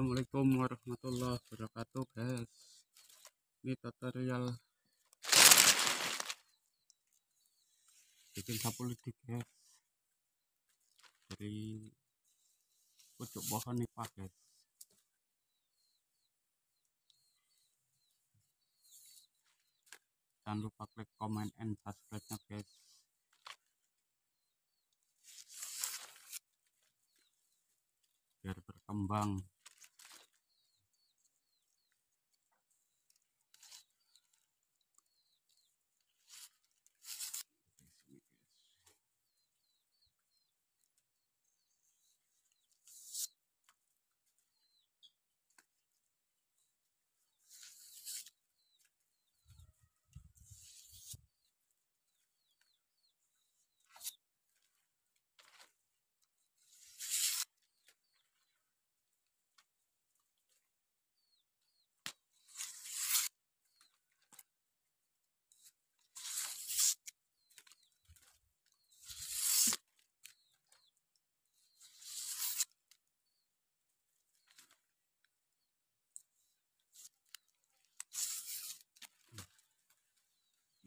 Assalamualaikum warahmatullahi wabarakatuh guys ini tutorial bikin sapu lidi guys dari pucuk pohon nipah guys jangan lupa klik comment and subscribe nya guys biar berkembang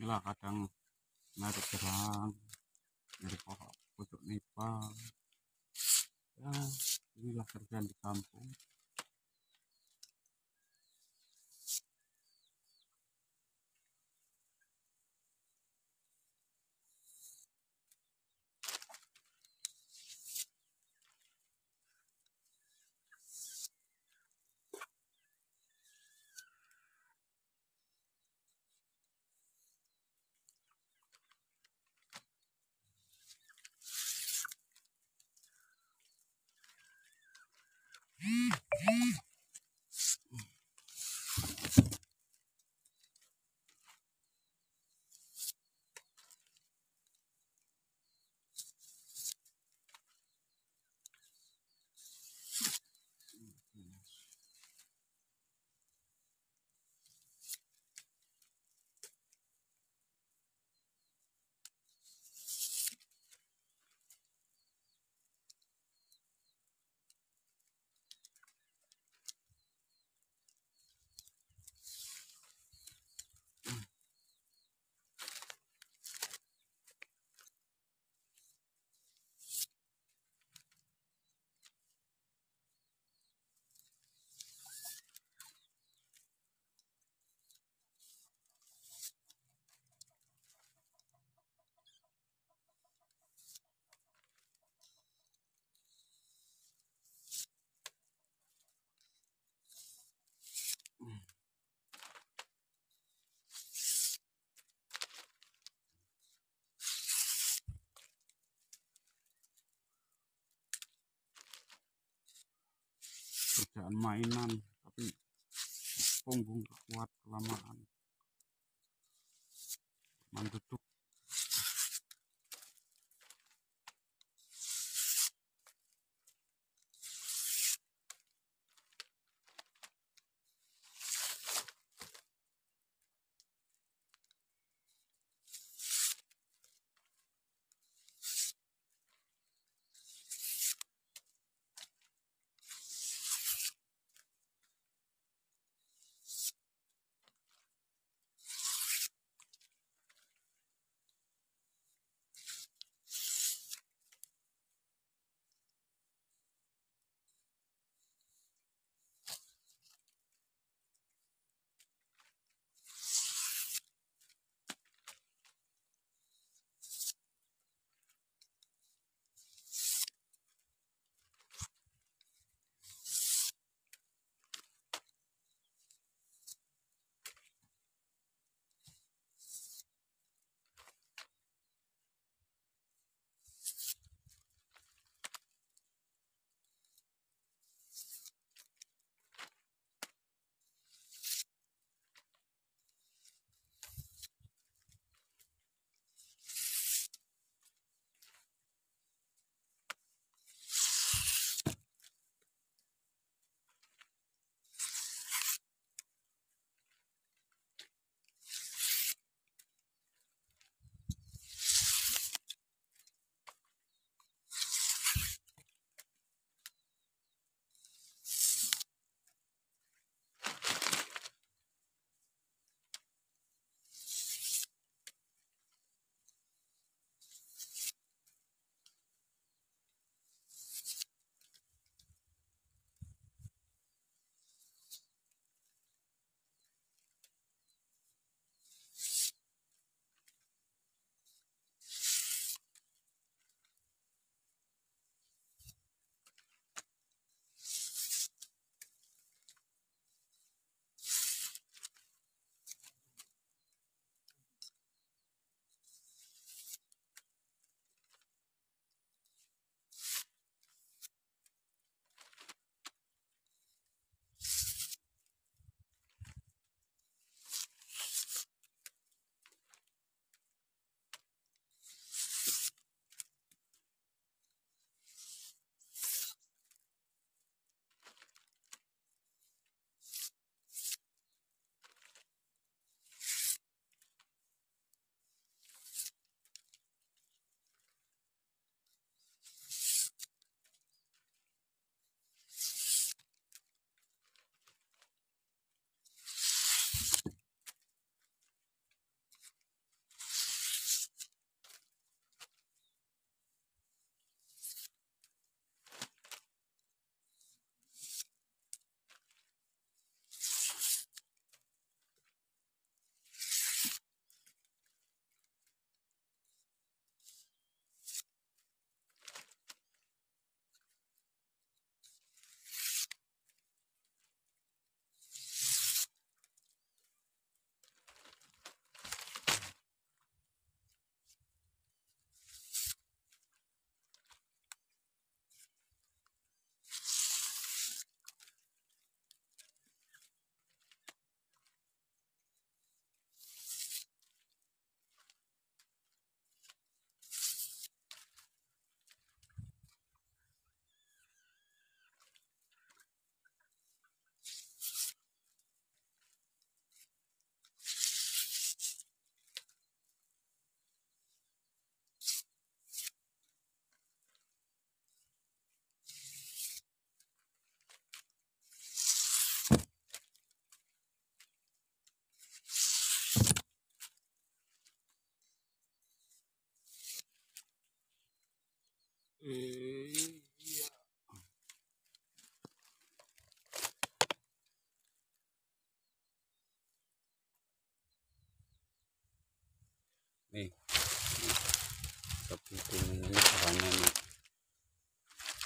inilah kadang narik jerang dari pokok pucuk nipah ya inilah kerjaan di kampung kerjaan mainan tapi punggung kuat kelamaan mantutuk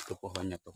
до поганяток.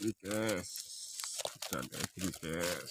Lucas. Lucas. Lucas.